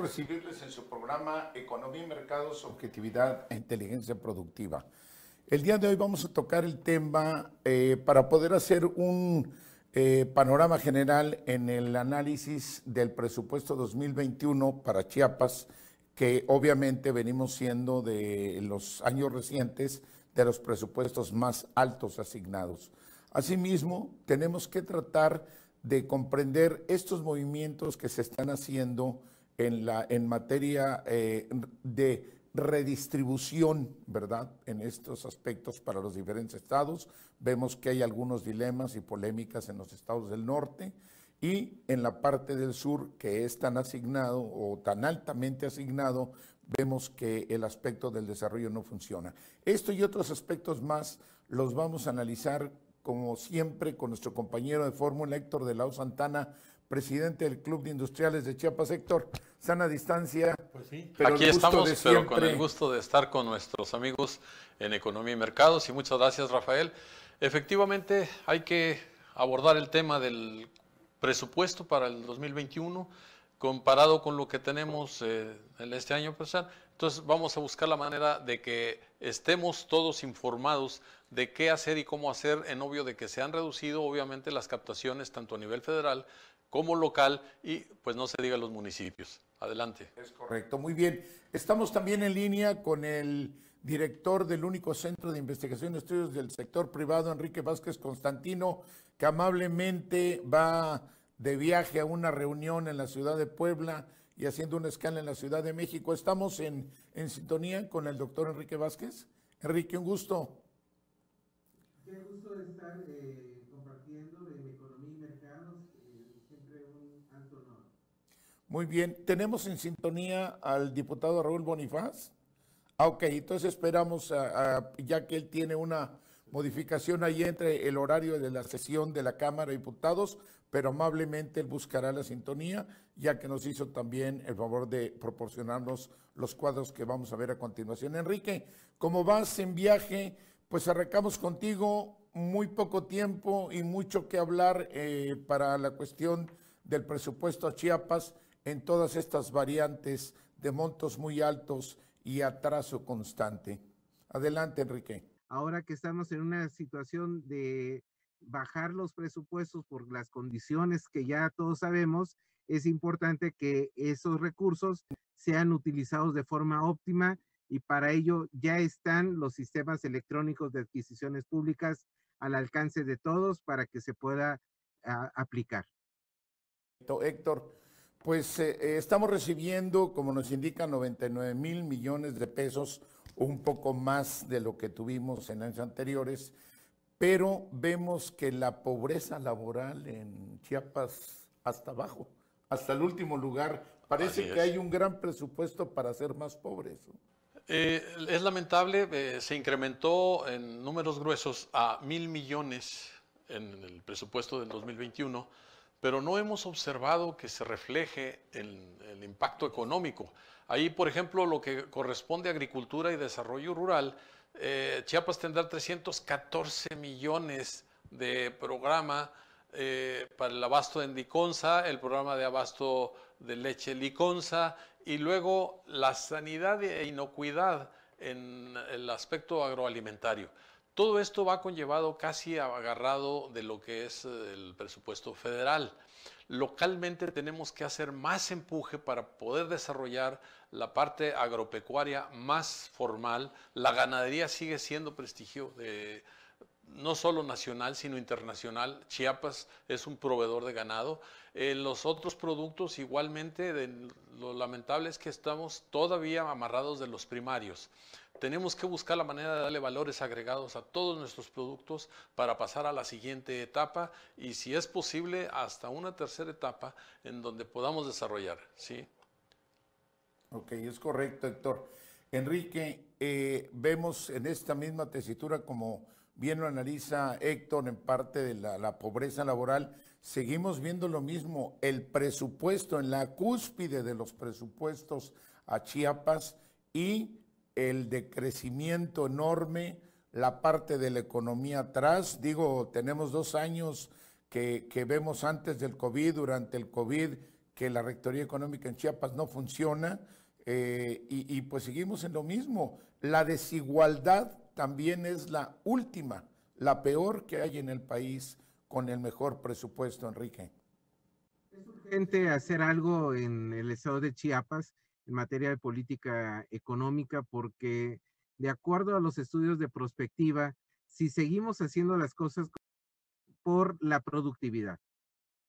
recibirles en su programa Economía y Mercados, Objetividad e Inteligencia Productiva. El día de hoy vamos a tocar el tema eh, para poder hacer un eh, panorama general en el análisis del presupuesto 2021 para Chiapas, que obviamente venimos siendo de los años recientes de los presupuestos más altos asignados. Asimismo, tenemos que tratar de comprender estos movimientos que se están haciendo en, la, en materia eh, de redistribución, ¿verdad? En estos aspectos para los diferentes estados. Vemos que hay algunos dilemas y polémicas en los estados del norte y en la parte del sur que es tan asignado o tan altamente asignado, vemos que el aspecto del desarrollo no funciona. Esto y otros aspectos más los vamos a analizar como siempre con nuestro compañero de fórmula Héctor de Lao Santana presidente del Club de Industriales de Chiapas, Sector. Sana distancia. Pues sí. Aquí estamos, pero con el gusto de estar con nuestros amigos en Economía y Mercados. Y muchas gracias, Rafael. Efectivamente, hay que abordar el tema del presupuesto para el 2021 comparado con lo que tenemos eh, en este año. pasado. entonces vamos a buscar la manera de que estemos todos informados de qué hacer y cómo hacer, en obvio de que se han reducido obviamente las captaciones tanto a nivel federal como local y pues no se diga los municipios. Adelante. Es correcto, muy bien. Estamos también en línea con el director del único centro de investigación y estudios del sector privado, Enrique Vázquez Constantino, que amablemente va de viaje a una reunión en la ciudad de Puebla y haciendo una escala en la Ciudad de México. Estamos en, sintonía con el doctor Enrique Vázquez. Enrique, un gusto. Qué gusto estar. Eh, Muy bien, tenemos en sintonía al diputado Raúl Bonifaz. Ah, ok, entonces esperamos, ya que él tiene una modificación ahí entre el horario de la sesión de la Cámara de Diputados, pero amablemente él buscará la sintonía, ya que nos hizo también el favor de proporcionarnos los cuadros que vamos a ver a continuación. Enrique, ¿cómo vas en viaje, pues arrancamos contigo muy poco tiempo y mucho que hablar eh, para la cuestión del presupuesto a Chiapas en todas estas variantes de montos muy altos y atraso constante. Adelante, Enrique. Ahora que estamos en una situación de bajar los presupuestos por las condiciones que ya todos sabemos, es importante que esos recursos sean utilizados de forma óptima y para ello ya están los sistemas electrónicos de adquisiciones públicas al alcance de todos para que se pueda ah, aplicar. Héctor, pues eh, eh, estamos recibiendo, como nos indica, 99 mil millones de pesos, un poco más de lo que tuvimos en años anteriores, pero vemos que la pobreza laboral en Chiapas hasta abajo, hasta el último lugar, parece que hay un gran presupuesto para ser más pobres. Eh, es lamentable, se incrementó en números gruesos a mil millones en el presupuesto del 2021 pero no hemos observado que se refleje el, impacto económico. Ahí, por ejemplo, lo que corresponde a agricultura y desarrollo rural, eh, Chiapas tendrá 314 millones de programa eh, para el abasto de endiconza, el programa de abasto de leche Liconza y luego la sanidad e inocuidad en el aspecto agroalimentario. Todo esto va conllevado casi agarrado de lo que es eh, el presupuesto federal. Localmente tenemos que hacer más empuje para poder desarrollar la parte agropecuaria más formal. La ganadería sigue siendo prestigio de no solo nacional, sino internacional. Chiapas es un proveedor de ganado. Eh, los otros productos igualmente, lo lamentable es que estamos todavía amarrados de los primarios. Tenemos que buscar la manera de darle valores agregados a todos nuestros productos para pasar a la siguiente etapa y si es posible hasta una tercera etapa en donde podamos desarrollar. ¿sí? Ok, es correcto, Héctor. Enrique, eh, vemos en esta misma tesitura como bien lo analiza Héctor en parte de la, pobreza laboral, seguimos viendo lo mismo, el presupuesto en la cúspide de los presupuestos a Chiapas y el decrecimiento enorme, la parte de la economía atrás. Digo, tenemos dos años que, vemos antes del COVID, durante el COVID, que la Rectoría Económica en Chiapas no funciona. Eh, y, y pues seguimos en lo mismo, la desigualdad también es la última, la peor que hay en el país con el mejor presupuesto, Enrique. Es urgente hacer algo en el estado de Chiapas en materia de política económica porque de acuerdo a los estudios de prospectiva, si seguimos haciendo las cosas por la productividad.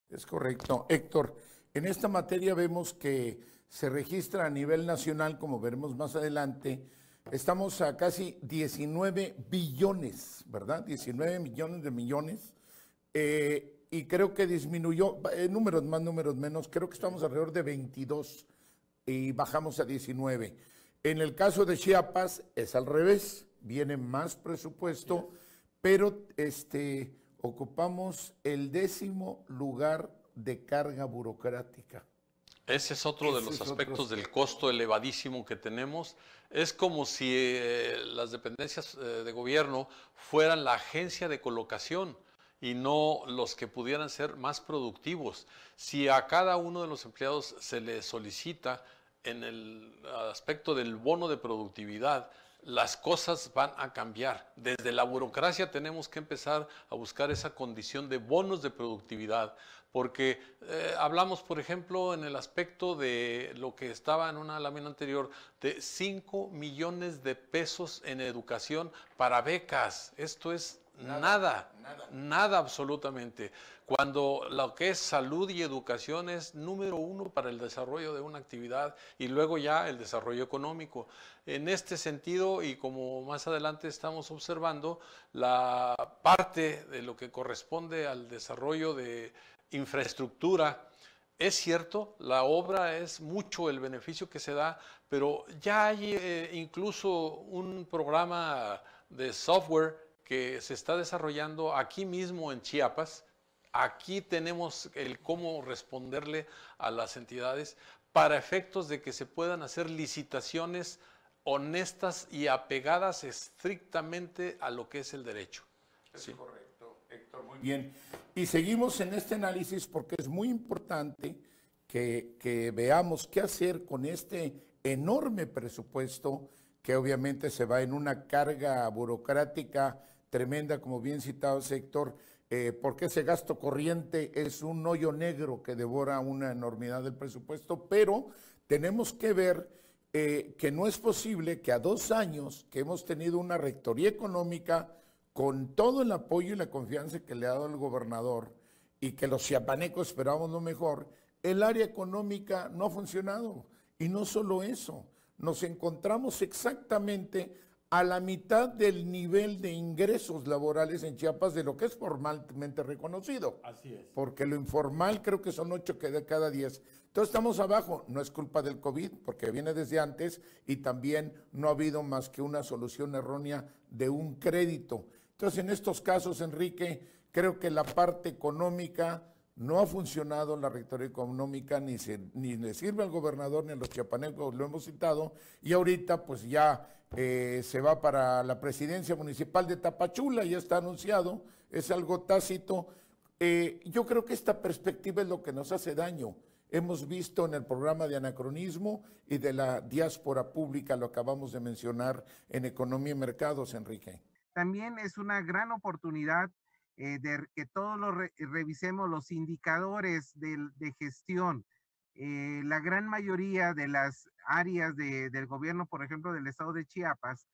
Es correcto. Héctor, en esta materia vemos que se registra a nivel nacional, como veremos más adelante, Estamos a casi 19 billones, ¿verdad? 19 millones de millones. Eh, y creo que disminuyó, eh, números más, números menos, creo que estamos alrededor de 22 y bajamos a 19. En el caso de Chiapas es al revés, viene más presupuesto, pero este, ocupamos el décimo lugar de carga burocrática. Ese es otro de los aspectos del costo elevadísimo que tenemos es como si eh, las dependencias eh, de gobierno fueran la agencia de colocación y no los que pudieran ser más productivos. Si a cada uno de los empleados se le solicita en el aspecto del bono de productividad, las cosas van a cambiar. Desde la burocracia tenemos que empezar a buscar esa condición de bonos de productividad porque eh, hablamos, por ejemplo, en el aspecto de lo que estaba en una lámina anterior, de 5 millones de pesos en educación para becas. Esto es nada, nada, absolutamente. Cuando lo que es salud y educación es número uno para el desarrollo de una actividad y luego ya el desarrollo económico. En este sentido, y como más adelante estamos observando, la parte de lo que corresponde al desarrollo de infraestructura. Es cierto, la obra es mucho el beneficio que se da, pero ya hay eh, incluso un programa de software que se está desarrollando aquí mismo en Chiapas. Aquí tenemos el cómo responderle a las entidades para efectos de que se puedan hacer licitaciones honestas y apegadas estrictamente a lo que es el derecho muy bien. Y seguimos en este análisis porque es muy importante que, veamos qué hacer con este enorme presupuesto que obviamente se va en una carga burocrática tremenda, como bien citado sector, eh, porque ese gasto corriente es un hoyo negro que devora una enormidad del presupuesto, pero tenemos que ver eh, que no es posible que a dos años que hemos tenido una rectoría económica con todo el apoyo y la confianza que le ha dado el gobernador y que los chiapanecos esperábamos lo mejor, el área económica no ha funcionado. Y no solo eso, nos encontramos exactamente a la mitad del nivel de ingresos laborales en Chiapas de lo que es formalmente reconocido. Así es. Porque lo informal creo que son ocho que de cada diez. Entonces estamos abajo, no es culpa del COVID, porque viene desde antes y también no ha habido más que una solución errónea de un crédito. Entonces, en estos casos, Enrique, creo que la parte económica no ha funcionado la rectoría económica, ni, le sirve al gobernador, ni a los chiapanecos, lo hemos citado, y ahorita pues ya eh, se va para la presidencia municipal de Tapachula, ya está anunciado, es algo tácito. Eh, yo creo que esta perspectiva es lo que nos hace daño. Hemos visto en el programa de anacronismo y de la diáspora pública, lo acabamos de mencionar en Economía y Mercados, Enrique también es una gran oportunidad eh, de que todos eh, revisemos los indicadores de, gestión. Eh, la gran mayoría de las áreas del gobierno, por ejemplo, del estado de Chiapas,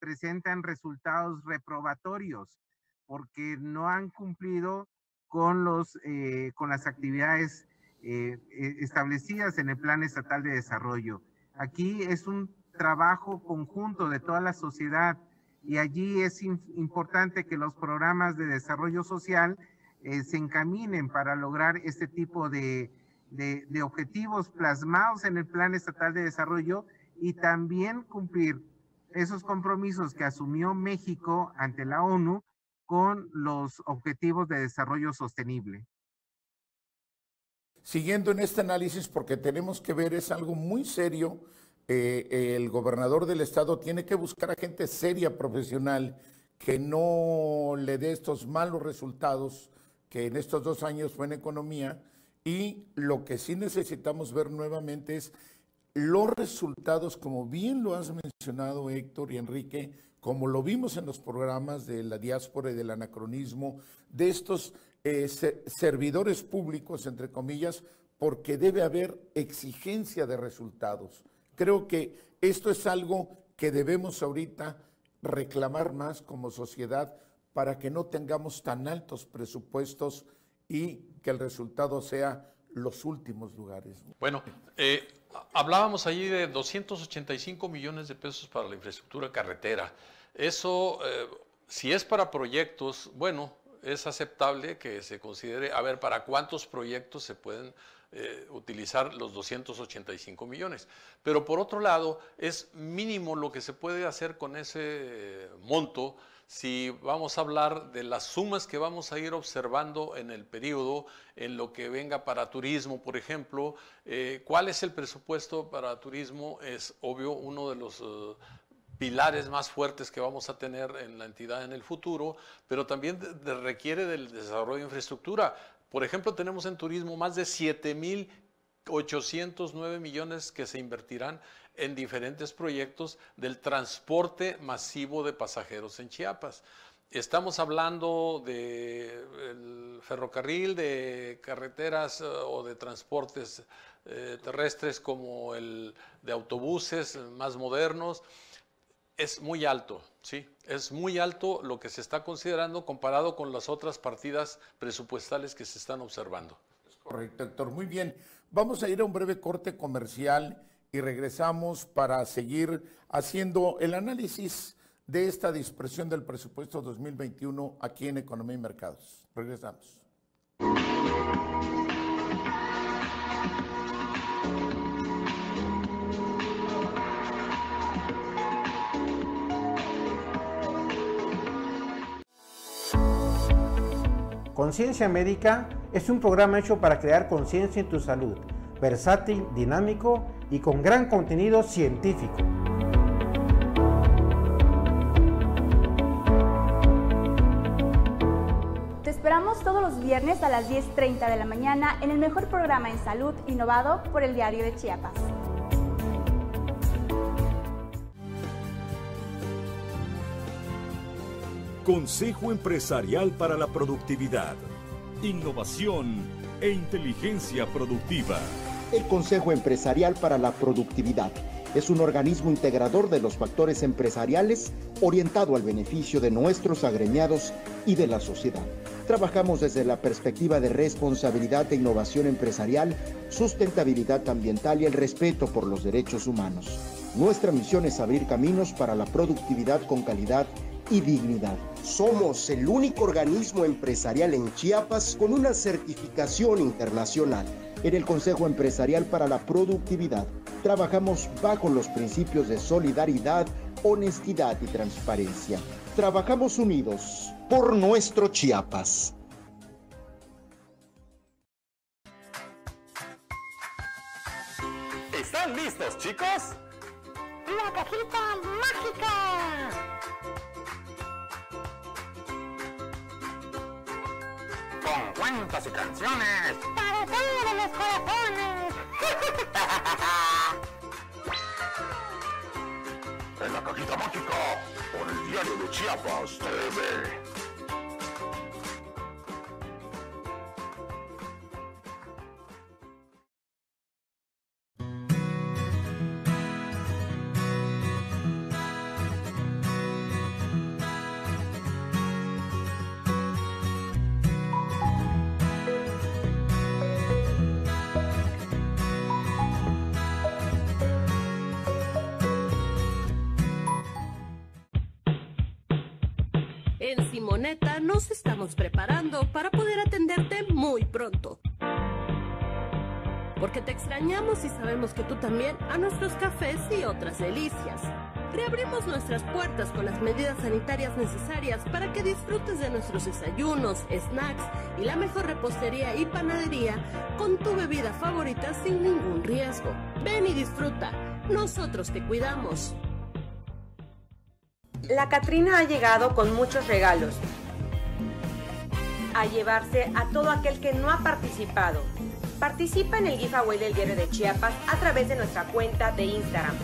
presentan resultados reprobatorios porque no han cumplido con, los, con las actividades e, establecidas en el Plan Estatal de Desarrollo. Aquí es un trabajo conjunto de toda la sociedad y allí es importante que los programas de desarrollo social eh, se encaminen para lograr este tipo de, objetivos plasmados en el Plan Estatal de Desarrollo y también cumplir esos compromisos que asumió México ante la ONU con los objetivos de desarrollo sostenible. Siguiendo en este análisis, porque tenemos que ver, es algo muy serio eh, el gobernador del estado tiene que buscar a gente seria, profesional, que no le dé estos malos resultados que en estos dos años fue en economía. Y lo que sí necesitamos ver nuevamente es los resultados, como bien lo has mencionado Héctor y Enrique, como lo vimos en los programas de la diáspora y del anacronismo, de estos eh, servidores públicos, entre comillas, porque debe haber exigencia de resultados. Creo que esto es algo que debemos ahorita reclamar más como sociedad para que no tengamos tan altos presupuestos y que el resultado sea los últimos lugares. Bueno, eh, hablábamos allí de 285 millones de pesos para la infraestructura carretera. Eso, eh, si es para proyectos, bueno, es aceptable que se considere, a ver, para cuántos proyectos se pueden eh, utilizar los 285 millones. Pero por otro lado, es mínimo lo que se puede hacer con ese eh, monto si vamos a hablar de las sumas que vamos a ir observando en el periodo, en lo que venga para turismo, por ejemplo, eh, cuál es el presupuesto para turismo, es obvio uno de los... pilares más fuertes que vamos a tener en la entidad en el futuro, pero también requiere del desarrollo de infraestructura. Por ejemplo, tenemos en turismo más de 7.809 millones que se invertirán en diferentes proyectos del transporte masivo de pasajeros en Chiapas. Estamos hablando del el ferrocarril, de carreteras eh, o de transportes eh, terrestres como el de autobuses más modernos, es muy alto, sí, es muy alto lo que se está considerando comparado con las otras partidas presupuestales que se están observando. correcto, Héctor. Muy bien. Vamos a ir a un breve corte comercial y regresamos para seguir haciendo el análisis de esta dispersión del presupuesto 2021 aquí en Economía y Mercados. Regresamos. Conciencia Médica es un programa hecho para crear conciencia en tu salud, versátil, dinámico y con gran contenido científico. Te esperamos todos los viernes a las 10.30 de la mañana en el mejor programa en salud innovado por el Diario de Chiapas. Consejo Empresarial para la Productividad, Innovación e Inteligencia Productiva. El Consejo Empresarial para la Productividad es un organismo integrador de los factores empresariales orientado al beneficio de nuestros agremiados y de la sociedad. Trabajamos desde la perspectiva de responsabilidad e innovación empresarial, sustentabilidad ambiental y el respeto por los derechos humanos. Nuestra misión es abrir caminos para la productividad con calidad y dignidad. Somos el único organismo empresarial en Chiapas con una certificación internacional. En el Consejo Empresarial para la Productividad trabajamos bajo los principios de solidaridad, honestidad y transparencia. Trabajamos unidos por nuestro Chiapas. ¿Están listos, chicos? ¡La cajita mágica! con cuentas y canciones para todos los corazones. en la cajita mágica, por el diario de Chiapas TV. y sabemos que tú también a nuestros cafés y otras delicias. Reabrimos nuestras puertas con las medidas sanitarias necesarias para que disfrutes de nuestros desayunos, snacks y la mejor repostería y panadería con tu bebida favorita sin ningún riesgo. Ven y disfruta, nosotros te cuidamos. La Catrina ha llegado con muchos regalos a llevarse a todo aquel que no ha participado participa en el giveaway del Diario de Chiapas a través de nuestra cuenta de Instagram.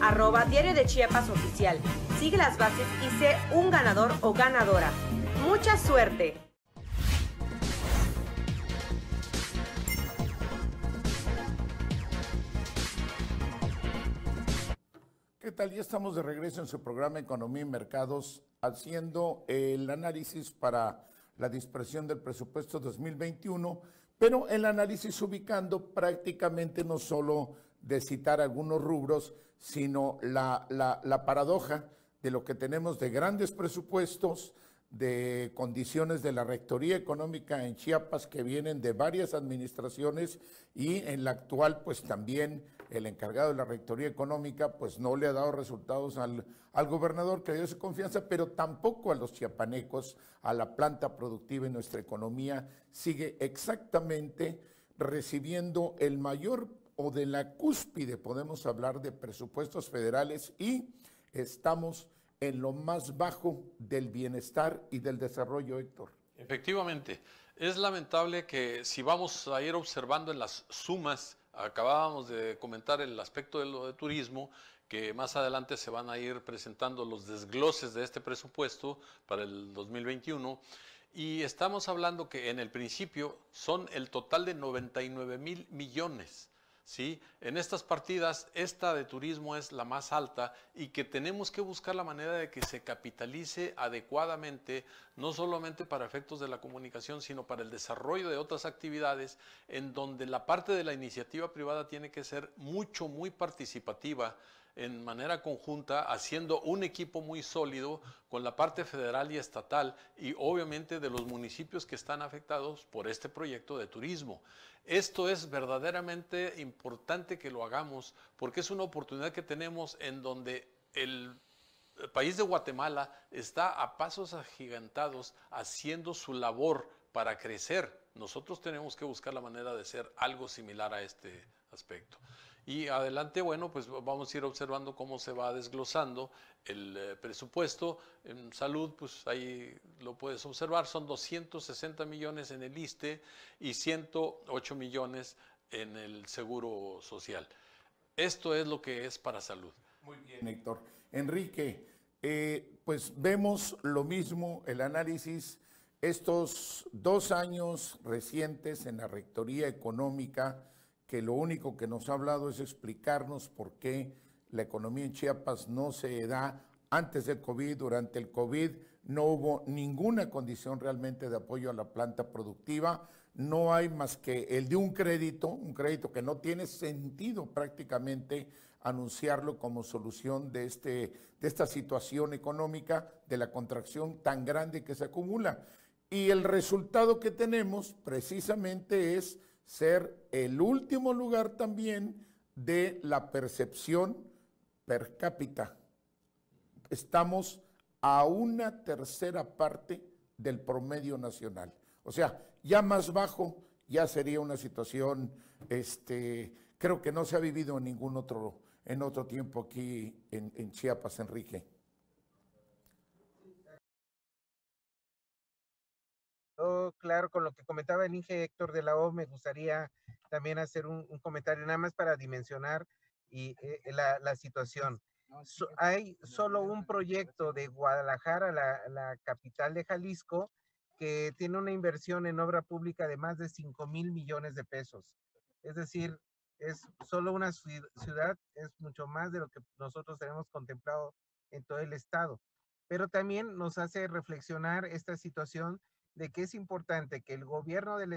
Arroba Diario de Chiapas Oficial. Sigue las bases y sé un ganador o ganadora. ¡Mucha suerte! ¿Qué tal? Ya estamos de regreso en su programa Economía y Mercados haciendo el análisis para la dispersión del presupuesto 2021, pero el análisis ubicando prácticamente no solo de citar algunos rubros, sino la, la paradoja de lo que tenemos de grandes presupuestos, de condiciones de la Rectoría Económica en Chiapas que vienen de varias administraciones y en la actual pues también el encargado de la Rectoría Económica pues no le ha dado resultados al, al gobernador que dio su confianza, pero tampoco a los chiapanecos, a la planta productiva en nuestra economía sigue exactamente recibiendo el mayor o de la cúspide podemos hablar de presupuestos federales y estamos en lo más bajo del bienestar y del desarrollo, Héctor. Efectivamente, es lamentable que si vamos a ir observando en las sumas, acabábamos de comentar el aspecto de lo de turismo, que más adelante se van a ir presentando los desgloses de este presupuesto para el 2021. Y estamos hablando que en el principio son el total de 99 mil millones. En estas partidas, esta de turismo es la más alta y que tenemos que buscar la manera de que se capitalice adecuadamente, no solamente para efectos de la comunicación, sino para el desarrollo de otras actividades, en donde la parte de la iniciativa privada tiene que ser mucho, muy participativa en manera conjunta, haciendo un equipo muy sólido con la parte federal y estatal y obviamente de los municipios que están afectados por este proyecto de turismo. Esto es verdaderamente importante que lo hagamos porque es una oportunidad que tenemos en donde el país de Guatemala está a pasos agigantados haciendo su labor para crecer. Nosotros tenemos que buscar la manera de ser algo similar a este aspecto. Y adelante, bueno, pues vamos a ir observando cómo se va desglosando el eh, presupuesto. En salud, pues ahí lo puedes observar, son 260 millones en el ISTE y 108 millones en el Seguro Social. Esto es lo que es para salud. Muy bien, Héctor. Enrique, eh, pues vemos lo mismo, el análisis, estos dos años recientes en la Rectoría Económica que lo único que nos ha hablado es explicarnos por qué la economía en Chiapas no se da antes del COVID, durante el COVID, no hubo ninguna condición realmente de apoyo a la planta productiva, no hay más que el de un crédito, un crédito que no tiene sentido prácticamente anunciarlo como solución de, este, de esta situación económica, de la contracción tan grande que se acumula. Y el resultado que tenemos precisamente es ser el último lugar también de la percepción per cápita. Estamos a una tercera parte del promedio nacional. O sea, ya más bajo ya sería una situación, este, creo que no se ha vivido en ningún otro, en otro tiempo aquí en, en Chiapas, Enrique. Oh, claro, con lo que comentaba el Inge Héctor de la O, me gustaría también hacer un, comentario nada más para dimensionar y, eh, la, situación. hay solo un proyecto de ¿eh? Guadalajara, la, la, capital de Jalisco, que tiene una inversión en obra pública de más de 5 mil millones de pesos. Es decir, es solo una ciudad, es mucho más de lo que nosotros tenemos contemplado en todo el estado. Pero también nos hace reflexionar esta situación de que es importante que el gobierno del,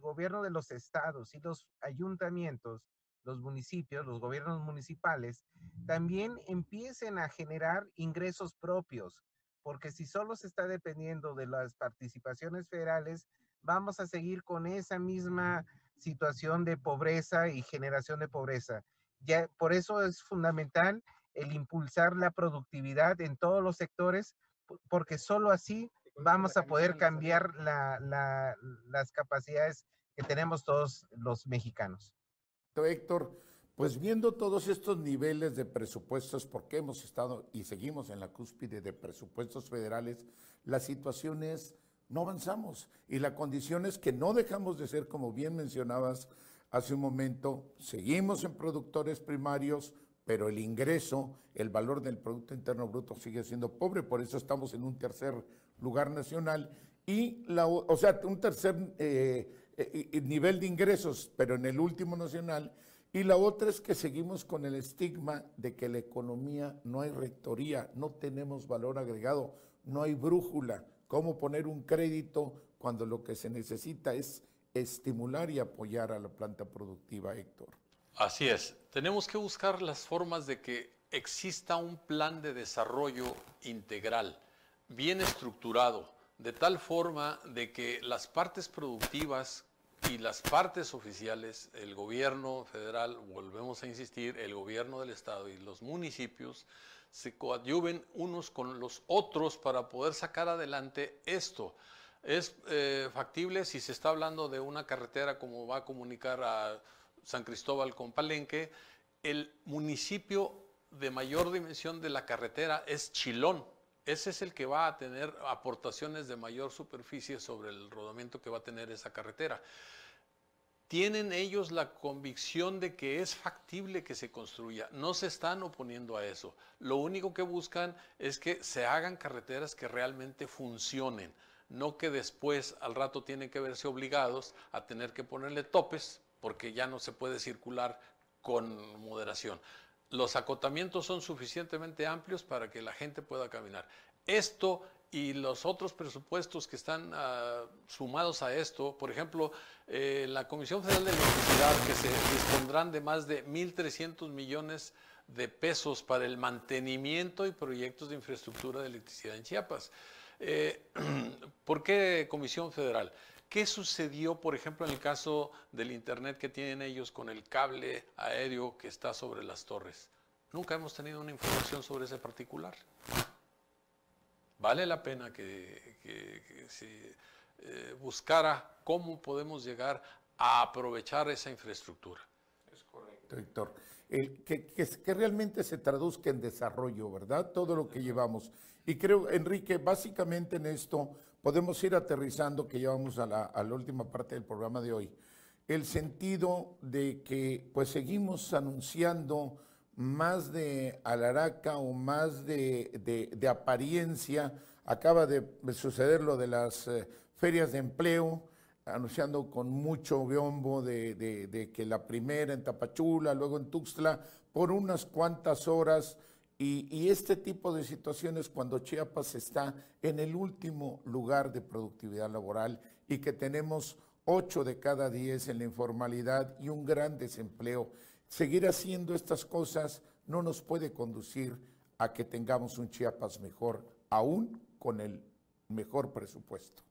gobierno de los estados y los ayuntamientos, los municipios, los gobiernos municipales, también empiecen a generar ingresos propios, porque si solo se está dependiendo de las participaciones federales, vamos a seguir con esa misma situación de pobreza y generación de pobreza. Ya, por eso es fundamental el impulsar la productividad en todos los sectores, porque solo así pues, vamos a poder cambiar las capacidades que tenemos todos los mexicanos. Héctor, pues viendo todos estos niveles de presupuestos, porque hemos estado y seguimos en la cúspide de presupuestos federales, la situación es, no avanzamos. Y la condición es que no dejamos de ser, como bien mencionabas hace un momento, seguimos en productores primarios, pero el ingreso, el valor del Producto Interno Bruto sigue siendo pobre, por eso estamos en un tercer lugar nacional, y la, o sea, un tercer eh, eh, nivel de ingresos, pero en el último nacional, y la otra es que seguimos con el estigma de que la economía no hay rectoría, no tenemos valor agregado, no hay brújula, cómo poner un crédito cuando lo que se necesita es estimular y apoyar a la planta productiva, Héctor. Así es, tenemos que buscar las formas de que exista un plan de desarrollo integral bien estructurado, de tal forma de que las partes productivas y las partes oficiales, el gobierno federal, volvemos a insistir, el gobierno del estado y los municipios, se coadyuven unos con los otros para poder sacar adelante esto. Es eh, factible si se está hablando de una carretera como va a comunicar a San Cristóbal con Palenque, el municipio de mayor dimensión de la carretera es Chilón, ese es el que va a tener aportaciones de mayor superficie sobre el rodamiento que va a tener esa carretera. Tienen ellos la convicción de que es factible que se construya, no se están oponiendo a eso. Lo único que buscan es que se hagan carreteras que realmente funcionen, no que después al rato tienen que verse obligados a tener que ponerle topes porque ya no se puede circular con moderación los acotamientos son suficientemente amplios para que la gente pueda caminar. Esto y los otros presupuestos que están ah, sumados a esto, por ejemplo, eh, la Comisión Federal de Electricidad, que se dispondrán de más de 1.300 millones de pesos para el mantenimiento y proyectos de infraestructura de electricidad en Chiapas. Eh, ¿Por qué Comisión Federal? ¿Qué sucedió, por ejemplo, en el caso del Internet que tienen ellos con el cable aéreo que está sobre las torres? Nunca hemos tenido una información sobre ese particular. Vale la pena que, se eh, buscara cómo podemos llegar a aprovechar esa infraestructura. Es correcto. Héctor, que, que, que, realmente se traduzca en desarrollo, ¿verdad? Todo lo que llevamos. Y creo, Enrique, básicamente en esto podemos ir aterrizando, que ya vamos a la, última parte del programa de hoy, el sentido de que pues seguimos anunciando más de alaraca o más de, apariencia. Acaba de suceder lo de las eh, ferias de empleo, anunciando con mucho biombo de, que la primera en Tapachula, luego en Tuxtla, por unas cuantas horas y, este tipo de situaciones cuando Chiapas está en el último lugar de productividad laboral y que tenemos 8 de cada 10 en la informalidad y un gran desempleo, seguir haciendo estas cosas no nos puede conducir a que tengamos un Chiapas mejor, aún con el mejor presupuesto.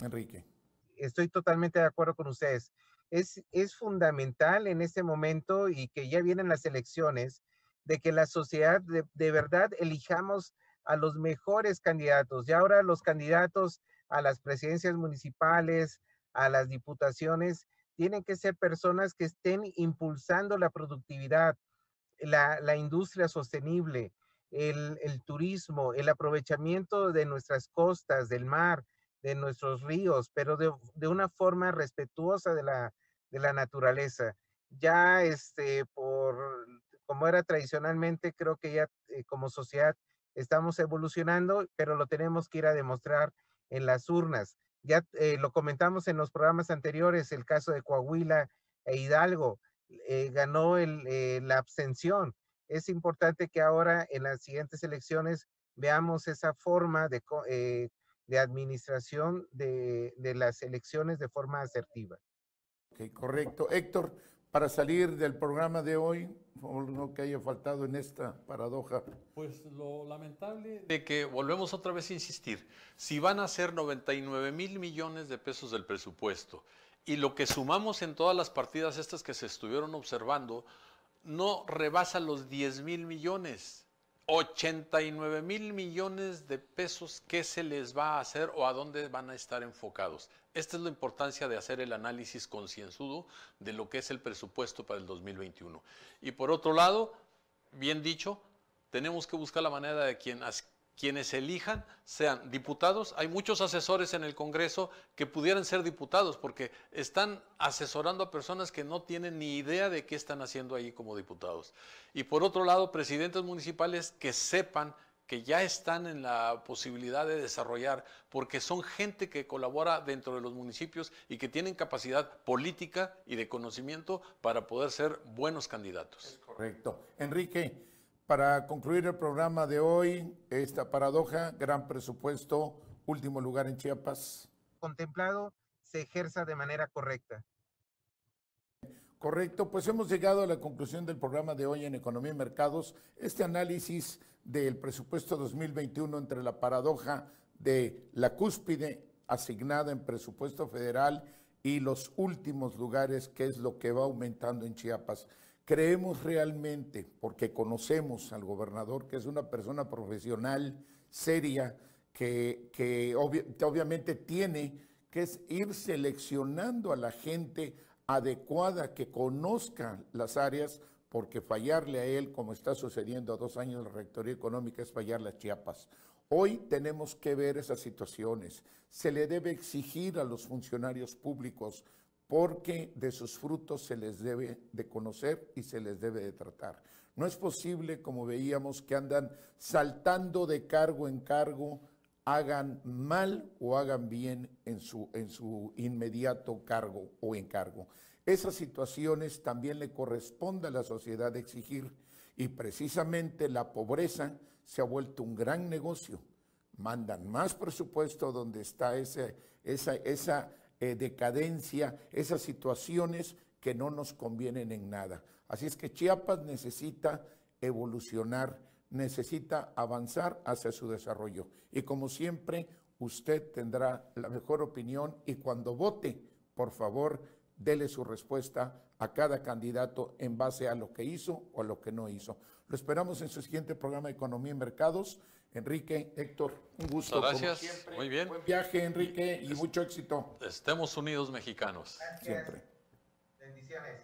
Enrique. Estoy totalmente de acuerdo con ustedes. es fundamental en este momento y que ya vienen las elecciones, de que la sociedad de, verdad elijamos a los mejores candidatos. Y ahora los candidatos a las presidencias municipales, a las diputaciones, tienen que ser personas que estén impulsando la productividad, la, industria sostenible, el, turismo, el aprovechamiento de nuestras costas, del mar, de nuestros ríos, pero de, una forma respetuosa de la, de la naturaleza. Ya este, por como era tradicionalmente, creo que ya eh, como sociedad estamos evolucionando, pero lo tenemos que ir a demostrar en las urnas. Ya eh, lo comentamos en los programas anteriores, el caso de Coahuila e Hidalgo, eh, ganó la abstención. Es importante que ahora en las siguientes elecciones veamos esa forma de, administración de, las elecciones de forma asertiva. correcto. Héctor, para salir del programa de hoy? Por no que haya faltado en esta paradoja. Pues lo lamentable de que volvemos otra vez a insistir, si van a ser 99 mil millones de pesos del presupuesto y lo que sumamos en todas las partidas estas que se estuvieron observando, no rebasa los 10 mil millones. 89 mil millones de pesos, ¿qué se les va a hacer o a dónde van a estar enfocados? Esta es la importancia de hacer el análisis concienzudo de lo que es el presupuesto para el 2021. Y por otro lado, bien dicho, tenemos que buscar la manera de quien, quienes elijan sean diputados. Hay muchos asesores en el Congreso que pudieran ser diputados porque están asesorando a personas que no tienen ni idea de qué están haciendo ahí como diputados. Y por otro lado, presidentes municipales que sepan que ya están en la posibilidad de desarrollar, porque son gente que colabora dentro de los municipios y que tienen capacidad política y de conocimiento para poder ser buenos candidatos. Es correcto. Enrique, para concluir el programa de hoy, esta paradoja, gran presupuesto, último lugar en Chiapas. Contemplado se ejerza de manera correcta. Correcto, pues hemos llegado a la conclusión del programa de hoy en Economía y Mercados, este análisis del presupuesto 2021 entre la paradoja de la cúspide asignada en presupuesto federal y los últimos lugares, que es lo que va aumentando en Chiapas. Creemos realmente, porque conocemos al gobernador, que es una persona profesional, seria, que, obviamente tiene que ir seleccionando a la gente adecuada que conozca las áreas, porque fallarle a él, como está sucediendo a dos años la Rectoría Económica, es fallarle a Chiapas. Hoy tenemos que ver esas situaciones. Se le debe exigir a los funcionarios públicos porque de sus frutos se les debe de conocer y se les debe de tratar. No es posible, como veíamos, que andan saltando de cargo en cargo, hagan mal o hagan bien en su, en su inmediato cargo o encargo. Esas situaciones también le corresponde a la sociedad exigir y precisamente la pobreza se ha vuelto un gran negocio. Mandan más presupuesto donde está ese, esa, esa eh, decadencia, esas situaciones que no nos convienen en nada. Así es que Chiapas necesita evolucionar, necesita avanzar hacia su desarrollo. Y como siempre, usted tendrá la mejor opinión y cuando vote, por favor, dele su respuesta a cada candidato en base a lo que hizo o a lo que no hizo. Lo esperamos en su siguiente programa de Economía y Mercados. Enrique, Héctor, un gusto. gracias. Muy bien. Buen viaje, Enrique, y mucho éxito. Estemos unidos, mexicanos. Siempre. Bendiciones.